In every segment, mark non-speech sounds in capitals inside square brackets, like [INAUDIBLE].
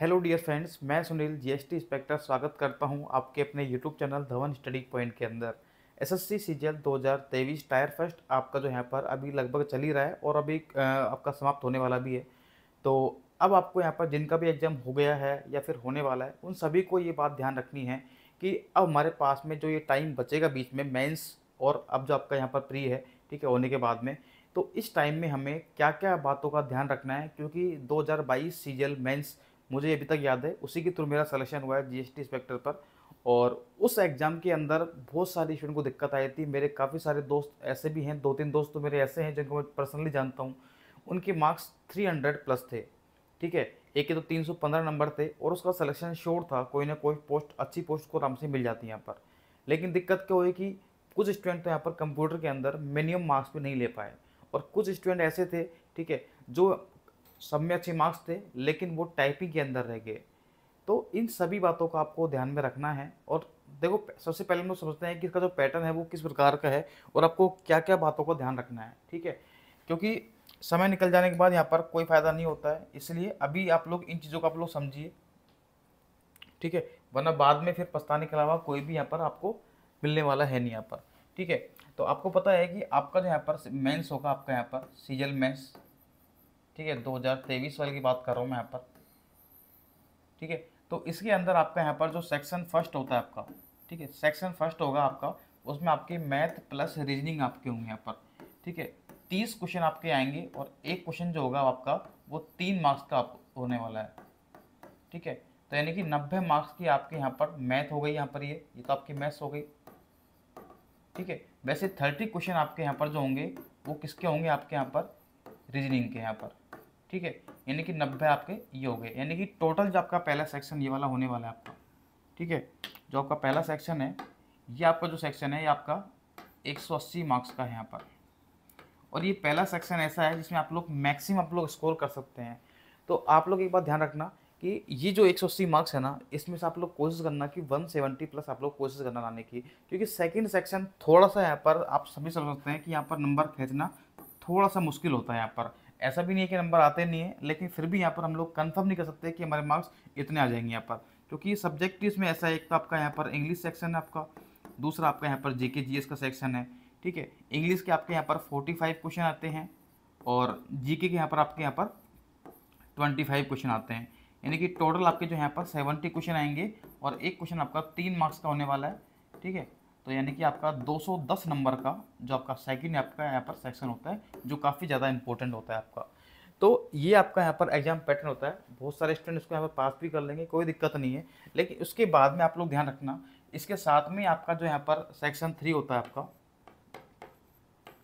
hello dear friends मैं Sunil GST inspector स्वागत करता हूं आपके अपने YouTube channel Dhawan study point के अंदर एसएससी सीजीएल 2023 टायर फर्स्ट आपका जो यहाँ पर अभी लगभग चल ही रहा है और अभी आपका समाप्त होने वाला भी है तो अब आपको यहाँ पर जिनका भी एग्ज़ाम हो गया है या फिर होने वाला है उन सभी को ये बात ध्यान रखनी है कि अब हमारे पास में जो ये टाइम बचेगा बीच में मैंस और अब जो आपका यहाँ पर प्री है ठीक है होने के बाद में तो इस टाइम में हमें क्या क्या बातों का ध्यान रखना है क्योंकि 2022 सीजल मेंस मुझे अभी तक याद है उसी के थ्रू मेरा सलेक्शन हुआ है जीएसटी इंस्पेक्टर पर और उस एग्ज़ाम के अंदर बहुत सारी स्टूडेंट को दिक्कत आई थी मेरे काफ़ी सारे दोस्त ऐसे भी हैं दो तीन दोस्त तो मेरे ऐसे हैं जिनको मैं पर्सनली जानता हूँ उनके मार्क्स 300 प्लस थे ठीक है एक के तो 315 नंबर थे और उसका सलेक्शन श्योर था कोई ना कोई पोस्ट अच्छी पोस्ट को आराम से मिल जाती है यहाँ पर लेकिन दिक्कत क्या हुई कि कुछ स्टूडेंट तो यहाँ पर कंप्यूटर के अंदर मिनिमम मार्क्स भी नहीं ले पाए और कुछ स्टूडेंट ऐसे थे ठीक है जो सब में अच्छे मार्क्स थे लेकिन वो टाइपिंग के अंदर रह गए तो इन सभी बातों का आपको ध्यान में रखना है और देखो सबसे पहले हम समझते हैं कि इसका जो पैटर्न है वो किस प्रकार का है और आपको क्या क्या बातों का ध्यान रखना है ठीक है क्योंकि समय निकल जाने के बाद यहाँ पर कोई फ़ायदा नहीं होता है इसलिए अभी आप लोग इन चीज़ों को आप लोग समझिए ठीक है वरना बाद में फिर पछताने के अलावा कोई भी यहाँ पर आपको मिलने वाला है नहीं यहाँ पर ठीक है तो आपको पता है कि आपका जो यहाँ पर मेंस होगा आपका यहाँ पर सीजल मेंस ठीक है 2023 वाले की बात कर रहा हूँ मैं यहाँ पर ठीक है तो इसके अंदर आपका यहाँ पर जो सेक्शन फर्स्ट होता है आपका ठीक है सेक्शन फर्स्ट होगा आपका उसमें आपके मैथ प्लस रीजनिंग आपके होंगे यहाँ पर ठीक है तीस क्वेश्चन आपके आएंगे और एक क्वेश्चन जो होगा आपका वो तीन मार्क्स का होने वाला है ठीक है तो यानी कि नब्बे मार्क्स की आपके यहाँ पर मैथ हो गई यहाँ पर ये ये तो आपकी मैथ्स हो गई ठीक है वैसे थर्टी क्वेश्चन आपके यहाँ पर जो होंगे वो किसके होंगे आपके यहाँ पर रीजनिंग के यहाँ पर ठीक है यानी कि नब्बे आपके ये हो गए यानी कि टोटल जो आपका पहला सेक्शन ये वाला होने वाला है आपका ठीक है जो आपका पहला सेक्शन है ये आपका जो सेक्शन है ये आपका 180 मार्क्स का है यहाँ पर और ये पहला सेक्शन ऐसा है जिसमें आप लोग मैक्सिमम आप लोग स्कोर कर सकते हैं तो आप लोग एक बात ध्यान रखना कि ये जो 180 मार्क्स है ना इसमें से आप लोग कोशिश करना कि 170 प्लस आप लोग कोशिश करना लाने की क्योंकि सेकंड सेक्शन थोड़ा सा यहाँ पर आप सभी सकते हैं कि यहाँ पर नंबर खींचना थोड़ा सा मुश्किल होता है यहाँ पर ऐसा भी नहीं है कि नंबर आते नहीं है लेकिन फिर भी यहाँ पर हम लोग कन्फर्म नहीं कर सकते कि हमारे मार्क्स इतने आ जाएंगे यहाँ पर क्योंकि सब्जेक्ट इसमें ऐसा है एक तो आपका यहाँ पर इंग्लिश सेक्शन है आपका दूसरा आपका यहाँ पर जे के का सेक्शन है ठीक है इंग्लिश के आपके यहाँ पर फोर्टी फाइव क्वेश्चन आते हैं और जी के यहाँ पर आपके यहाँ पर ट्वेंटी फाइव क्वेश्चन आते हैं यानी कि टोटल आपके जो यहाँ पर सेवेंटी क्वेश्चन आएंगे और एक क्वेश्चन आपका तीन मार्क्स का होने वाला है ठीक है तो यानी कि आपका 210 नंबर का जो आपका सेकंड आपका यहाँ पर सेक्शन होता है जो काफ़ी ज़्यादा इंपॉर्टेंट होता है आपका तो ये आपका यहाँ पर एग्जाम पैटर्न होता है बहुत सारे स्टूडेंट इसको यहाँ पर पास भी कर लेंगे कोई दिक्कत नहीं है लेकिन उसके बाद में आप लोग ध्यान रखना इसके साथ में आपका जो यहाँ पर सेक्शन थ्री होता है आपका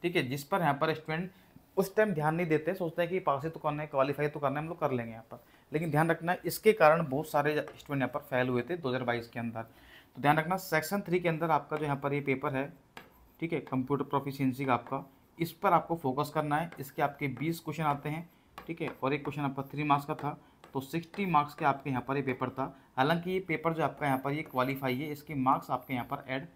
ठीक है जिस पर यहाँ पर स्टूडेंट उस टाइम ध्यान नहीं देते सोचते हैं कि पास ही तो करना है क्वालिफाई तो करना है हम लोग कर लेंगे यहाँ पर लेकिन ध्यान रखना इसके कारण बहुत सारे स्टूडेंट यहाँ पर फेल हुए थे 2022 के अंदर तो ध्यान रखना सेक्शन थ्री के अंदर आपका जो यहाँ पर ये पेपर है ठीक है कंप्यूटर प्रोफिशियंसी का आपका इस पर आपको फोकस करना है इसके आपके बीस क्वेश्चन आते हैं ठीक है और एक क्वेश्चन आपका थ्री मार्क्स का था तो सिक्सटी मार्क्स के आपके यहाँ पर ये पेपर था हालांकि ये पेपर जो आपका यहाँ पर ये क्वालिफाई है इसके मार्क्स आपके यहाँ पर ऐड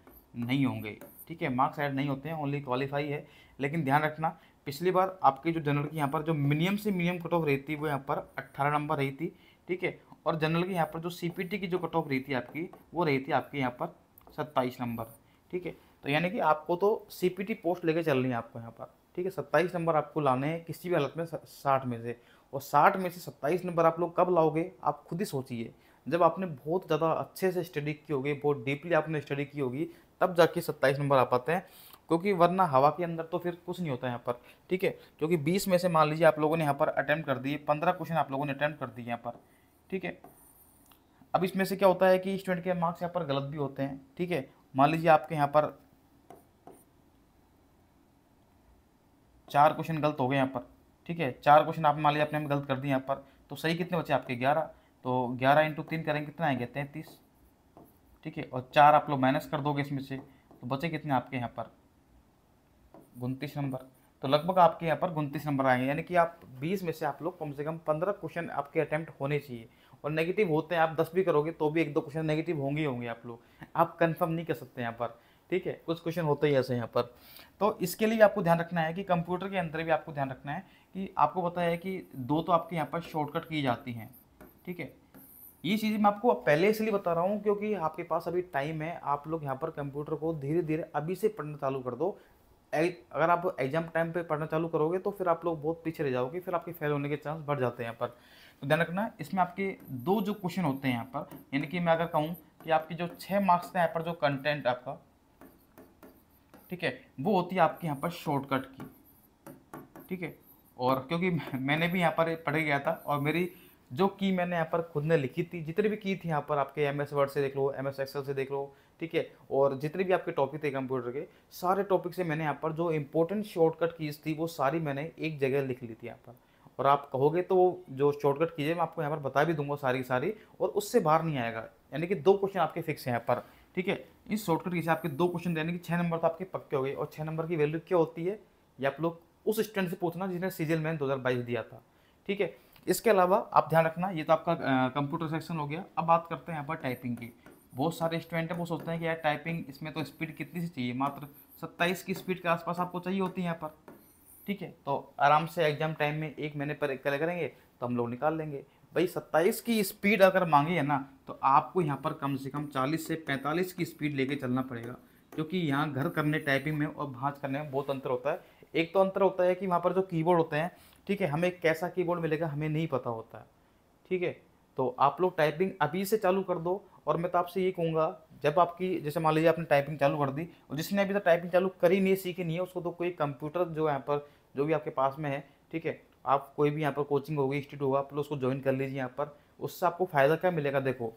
नहीं होंगे ठीक है मार्क्स ऐड नहीं होते हैं ओनली क्वालिफाई है लेकिन ध्यान रखना पिछली बार आपके जो जनरल की यहाँ पर जो मिनिमम से मिनिमम कट ऑफ रही थी वो यहाँ पर अट्ठारह नंबर रही थी ठीक है और जनरल की यहाँ पर जो सी की जो कट ऑफ रही थी आपकी वो रही थी आपकी यहाँ पर सत्ताईस नंबर ठीक है तो यानी कि आपको तो सी पोस्ट लेके चलनी है आपको यहाँ पर ठीक है सत्ताईस नंबर आपको लाने हैं किसी भी हालत में साठ में से और साठ में से सत्ताईस नंबर आप लोग कब लाओगे आप खुद ही सोचिए जब आपने बहुत ज़्यादा अच्छे से स्टडी की होगी बहुत डीपली आपने स्टडी की होगी तब जाके सत्ताईस नंबर आ पाते हैं क्योंकि वरना हवा के अंदर तो फिर कुछ नहीं होता यहाँ पर ठीक है क्योंकि बीस में से मान लीजिए आप लोगों ने यहाँ पर अटैम्प्ट कर दिए पंद्रह क्वेश्चन आप लोगों ने अटैम्प्ट कर दिए यहाँ पर ठीक है अब इसमें से क्या होता है कि स्टूडेंट के मार्क्स यहाँ पर गलत भी होते हैं ठीक है मान लीजिए आपके यहाँ पर चार क्वेश्चन गलत हो गए यहाँ पर ठीक है चार क्वेश्चन आप मान लीजिए अपने गलत कर दिए यहाँ पर तो सही कितने बचे आपके ग्यारह तो ग्यारह इंटू तीन करेंगे कितना आएंगे तैंतीस ठीक है और चार आप लोग माइनस कर दोगे इसमें से तो बचे कितने आपके यहाँ पर उनतीस नंबर तो लगभग आपके यहाँ पर उनतीस नंबर आएंगे यानी कि आप बीस में से आप लोग कम से कम पंद्रह क्वेश्चन आपके अटैम्प्ट होने चाहिए और नेगेटिव होते हैं आप दस भी करोगे तो भी एक दो क्वेश्चन नेगेटिव होंगे होंगे आप लोग आप कंफर्म नहीं कर सकते यहाँ पर ठीक है कुछ क्वेश्चन होते ही ऐसे यहाँ पर तो इसके लिए आपको ध्यान रखना है कि कंप्यूटर के अंदर भी आपको ध्यान रखना है कि आपको पता है कि दो तो आपके यहाँ पर शॉर्टकट की जाती हैं ठीक है ये चीज़ मैं आपको पहले इसलिए बता रहा हूँ क्योंकि आपके पास अभी टाइम है आप लोग यहाँ पर कंप्यूटर को धीरे धीरे अभी से पढ़ना चालू कर दो अगर आप एग्जाम टाइम पे पढ़ना चालू करोगे तो फिर आप लोग बहुत पीछे रह जाओगे फिर आपके फेल होने के चांस बढ़ जाते हैं यहाँ पर तो ध्यान रखना इसमें आपके दो जो क्वेश्चन होते हैं यहाँ पर यानी कि मैं अगर कहूँ कि आपके जो छः मार्क्स का यहाँ पर जो कंटेंट आपका ठीक है वो होती है आपके यहाँ पर शॉर्टकट की ठीक है और क्योंकि [LAUGHS] मैंने भी यहाँ पर पढ़ गया था और मेरी जो की मैंने यहाँ पर खुद ने लिखी थी जितने भी की थी यहाँ पर आपके एम एस वर्ड से देख लो एम एस एक्सेल से देख लो ठीक है और जितने भी आपके टॉपिक थे कंप्यूटर के सारे टॉपिक से मैंने यहाँ पर जो इंपॉर्टेंट शॉर्टकट कीज थी वो सारी मैंने एक जगह लिख ली थी यहाँ पर और आप कहोगे तो जो शॉर्टकट कीजिए मैं आपको यहाँ पर बता भी दूंगा सारी सारी और उससे बाहर नहीं आएगा यानी कि दो क्वेश्चन आपके फिक्स हैं यहाँ पर ठीक है इस शॉर्टकट की आपके दो क्वेश्चन देने की छः नंबर तो आपके पक्के हो गए और छः नंबर की वैल्यू क्या होती है ये आप लोग उस स्टूडेंट से पूछना जिसने सीजल मैन दो दिया था ठीक है इसके अलावा आप ध्यान रखना ये तो आपका कंप्यूटर सेक्शन हो गया अब बात करते हैं यहाँ पर टाइपिंग की बहुत सारे स्टूडेंट हैं वो सोचते हैं कि यार टाइपिंग इसमें तो स्पीड कितनी सी चाहिए मात्र सत्ताईस की स्पीड के आसपास आपको चाहिए होती है यहाँ पर ठीक है तो आराम से एग्जाम टाइम में एक महीने पर एक करेंगे तो हम लोग निकाल लेंगे भाई सत्ताईस की स्पीड अगर मांगी है ना तो आपको यहाँ पर कम से कम चालीस से पैंतालीस की स्पीड लेके चलना पड़ेगा क्योंकि यहाँ घर करने टाइपिंग में और भाँच करने में बहुत अंतर होता है एक तो अंतर होता है कि वहाँ पर जो कीबोर्ड होते हैं ठीक है हमें कैसा कीबोर्ड मिलेगा हमें नहीं पता होता है ठीक है तो आप लोग टाइपिंग अभी से चालू कर दो और मैं तो आपसे ये कहूँगा जब आपकी जैसे मान लीजिए आपने टाइपिंग चालू कर दी और जिसने अभी तक टाइपिंग चालू करी नहीं है सीखी नहीं है उसको तो कोई कंप्यूटर जो यहाँ पर जो भी आपके पास में है ठीक है आप कोई भी यहाँ पर कोचिंग होगी इंस्टीट्यूट होगा आप लोग उसको ज्वाइन कर लीजिए यहाँ पर उससे आपको फ़ायदा क्या मिलेगा देखो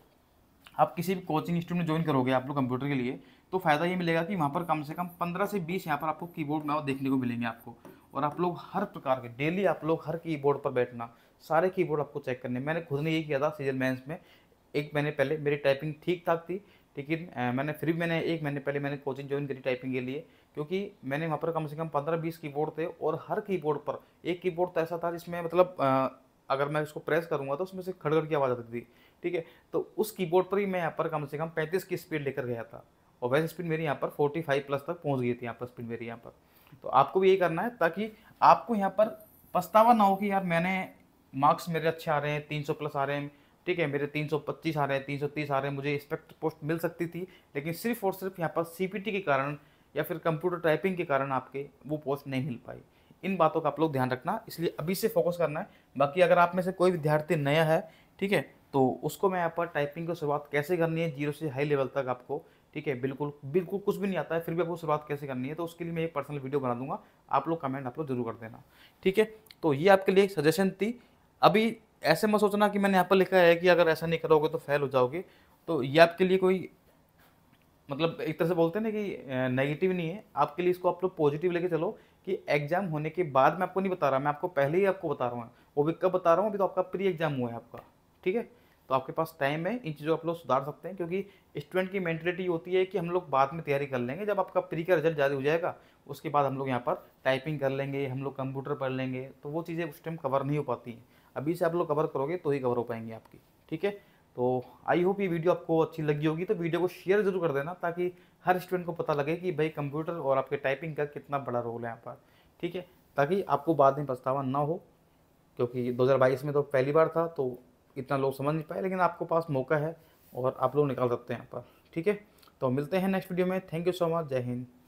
आप किसी भी कोचिंग इंस्टीट्यूट में ज्वाइन करोगे आप लोग कंप्यूटर के लिए तो फ़ायदा ये मिलेगा कि वहाँ पर कम से कम पंद्रह से बीस यहाँ पर आपको कीबोर्ड में देखने को मिलेंगे आपको और आप लोग हर प्रकार के डेली आप लोग हर कीबोर्ड पर बैठना सारे कीबोर्ड आपको चेक करने मैंने खुद ने ये किया था सीजन मैंस में एक महीने पहले मेरी टाइपिंग ठीक ठाक थी लेकिन मैंने फिर भी मैंने एक महीने पहले मैंने कोचिंग ज्वाइन करी टाइपिंग के लिए क्योंकि मैंने वहाँ पर कम से कम पंद्रह बीस कीबोर्ड थे और हर कीबोर्ड पर एक कीबोर्ड तो ऐसा था जिसमें मतलब अगर मैं उसको प्रेस करूँगा तो उसमें से खड़गड़ की आवाज़ आती थी ठीक है तो उस कीबोर्ड पर ही मैं यहाँ पर कम से कम पैंतीस की स्पीड लेकर गया था और वैसे स्पीड मेरी यहाँ पर फोर्टी फाइव प्लस तक पहुँच गई थी यहाँ पर स्पीड मेरी यहाँ पर तो आपको भी यही करना है ताकि आपको यहाँ पर पछतावा ना हो कि यार मैंने मार्क्स मेरे अच्छे आ रहे हैं तीन सौ प्लस आ रहे हैं ठीक है मेरे 325 आ रहे हैं 330 आ रहे हैं मुझे इंस्पेक्टर पोस्ट मिल सकती थी लेकिन सिर्फ और सिर्फ यहाँ पर सी के कारण या फिर कंप्यूटर टाइपिंग के कारण आपके वो पोस्ट नहीं मिल पाई इन बातों का आप लोग ध्यान रखना इसलिए अभी से फोकस करना है बाकी अगर आप में से कोई विद्यार्थी नया है ठीक है तो उसको मैं यहाँ पर टाइपिंग की शुरुआत कैसे करनी है जीरो से हाई लेवल तक आपको ठीक है बिल्कुल बिल्कुल कुछ भी नहीं आता है फिर भी आपको शुरुआत कैसे करनी है तो उसके लिए मैं एक पर्सनल वीडियो बना दूंगा आप लोग कमेंट आप लोग जरूर कर देना ठीक है तो ये आपके लिए सजेशन थी अभी ऐसे मत सोचना कि मैंने यहाँ पर लिखा है कि अगर ऐसा नहीं करोगे तो फेल हो जाओगे तो ये आपके लिए कोई मतलब एक तरह से बोलते हैं ना कि नेगेटिव नहीं है आपके लिए इसको आप लोग पॉजिटिव लेके चलो कि एग्जाम होने के बाद मैं आपको नहीं बता रहा मैं आपको पहले ही आपको बता रहा हूँ वो भी कब बता रहा हूँ अभी तो आपका प्री एग्जाम हुआ है आपका ठीक है तो आपके पास टाइम है इन चीज़ों को आप लोग सुधार सकते हैं क्योंकि स्टूडेंट की मैंटेलिटी होती है कि हम लोग बाद में तैयारी कर लेंगे जब आपका प्री का रिजल्ट जारी हो जाएगा उसके बाद हम लोग यहाँ पर टाइपिंग कर लेंगे हम लोग कंप्यूटर पढ़ लेंगे तो वो चीज़ें उस टाइम कवर नहीं हो पाती हैं अभी से आप लोग कवर करोगे तो ही कवर हो पाएंगे आपकी ठीक है तो आई होप ये वीडियो आपको अच्छी लगी होगी तो वीडियो को शेयर जरूर कर देना ताकि हर स्टूडेंट को पता लगे कि भाई कंप्यूटर और आपके टाइपिंग का कितना बड़ा रोल है यहाँ पर ठीक है ताकि आपको बाद में पछतावा ना हो क्योंकि 2022 में तो पहली बार था तो इतना लोग समझ नहीं पाए लेकिन आपको पास मौका है और आप लोग निकाल सकते हैं यहाँ पर ठीक है तो मिलते हैं नेक्स्ट वीडियो में थैंक यू सो मच जय हिंद